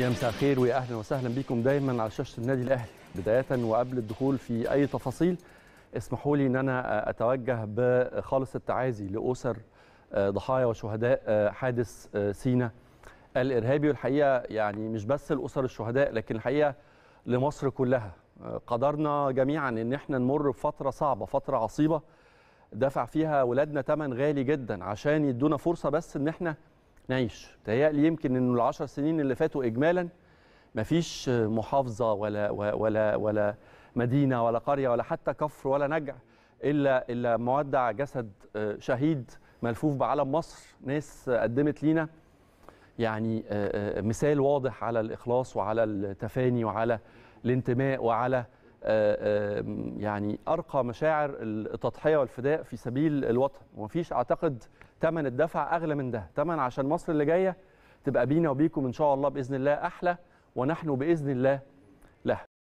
يا مساء الخير ويا اهلا وسهلا بكم دايما على شاشه النادي الاهلي بدايه وقبل الدخول في اي تفاصيل اسمحوا لي ان انا اتوجه بخالص التعازي لاسر آه، ضحايا وشهداء آه، حادث آه، سينا الارهابي والحقيقه يعني مش بس الاسر الشهداء لكن الحقيقه لمصر كلها قدرنا جميعا ان احنا نمر بفتره صعبه فتره عصيبه دفع فيها ولادنا ثمن غالي جدا عشان يدونا فرصه بس ان احنا نعيش تهيألي يمكن انه العشر سنين اللي فاتوا اجمالا مفيش محافظه ولا ولا ولا مدينه ولا قريه ولا حتى كفر ولا نجع الا الا مودع جسد آه، شهيد ملفوف بعلم مصر ناس قدمت لينا يعني آه، آه، مثال واضح على الاخلاص وعلى التفاني وعلى الانتماء وعلى آه، يعني ارقى مشاعر التضحيه والفداء في سبيل الوطن ومفيش اعتقد ثمن الدفع اغلى من ده ثمن عشان مصر اللي جايه تبقى بينا وبيكم ان شاء الله باذن الله احلى ونحن باذن الله لها